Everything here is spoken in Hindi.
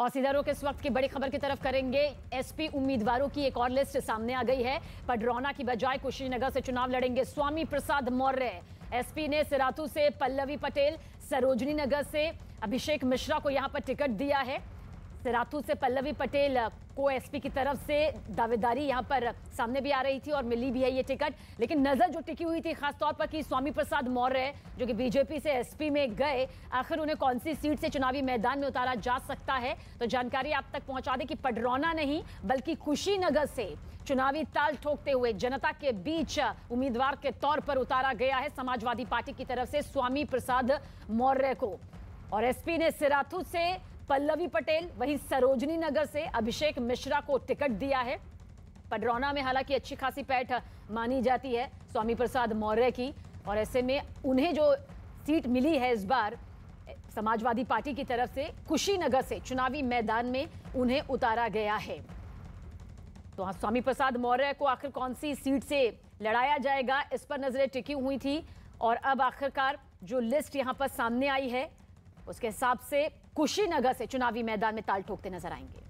और सीधा के इस वक्त की बड़ी खबर की तरफ करेंगे एसपी उम्मीदवारों की एक और लिस्ट सामने आ गई है पडरौना की बजाय कुशीनगर से चुनाव लड़ेंगे स्वामी प्रसाद मौर्य एसपी ने सिरातू से पल्लवी पटेल सरोजनी नगर से अभिषेक मिश्रा को यहां पर टिकट दिया है रातू तो से पल्लवी पटेल को एसपी की तरफ से दावेदारी यहां पर सामने भी आ रही थी और मिली भी है ये टिकट लेकिन नजर जो टिकी हुई थी खासतौर पर कि स्वामी प्रसाद मौर्य जो कि बीजेपी से एसपी में गए आखिर उन्हें कौन सी सीट से चुनावी मैदान में उतारा जा सकता है तो जानकारी आप तक पहुंचा दें कि पडरौना नहीं बल्कि कुशीनगर से चुनावी ताल ठोकते हुए जनता के बीच उम्मीदवार के तौर पर उतारा गया है समाजवादी पार्टी की तरफ से स्वामी प्रसाद मौर्य को और एसपी ने सिराथू से पल्लवी पटेल वहीं सरोजनी नगर से अभिषेक मिश्रा को टिकट दिया है पडरौना में हालांकि अच्छी खासी पैठ मानी जाती है स्वामी प्रसाद मौर्य की और ऐसे में उन्हें जो सीट मिली है इस बार समाजवादी पार्टी की तरफ से कुशीनगर से चुनावी मैदान में उन्हें उतारा गया है तो हाँ, स्वामी प्रसाद मौर्य को आखिर कौन सी सीट से लड़ाया जाएगा इस पर नजरें टिकी हुई थी और अब आखिरकार जो लिस्ट यहाँ पर सामने आई है उसके हिसाब से कुशीनगर से चुनावी मैदान में ताल ठोकते नजर आएंगे